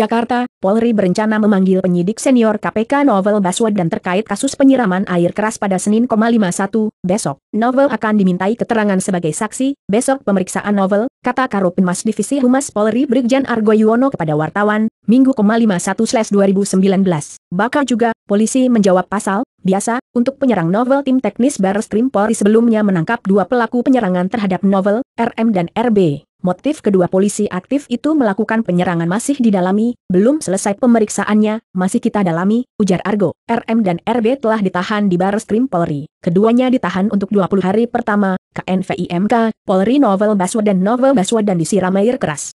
Jakarta, Polri berencana memanggil penyidik senior KPK Novel Baswedan terkait kasus penyiraman air keras pada Senin, 51, besok. Novel akan dimintai keterangan sebagai saksi, besok pemeriksaan Novel, kata Karopenmas Divisi Humas Polri Brigjen Argo Yuwono kepada wartawan, Minggu, 51/2019. Bakal juga, polisi menjawab pasal, biasa, untuk penyerang Novel tim teknis Barreskrim Polri sebelumnya menangkap dua pelaku penyerangan terhadap Novel, RM dan RB motif kedua polisi aktif itu melakukan penyerangan masih didalami, belum selesai pemeriksaannya, masih kita dalami, ujar Argo. RM dan RB telah ditahan di Baris Krim Polri. Keduanya ditahan untuk 20 hari pertama, KNVIMK, Polri Novel Baswedan Novel Baswedan disiram air keras.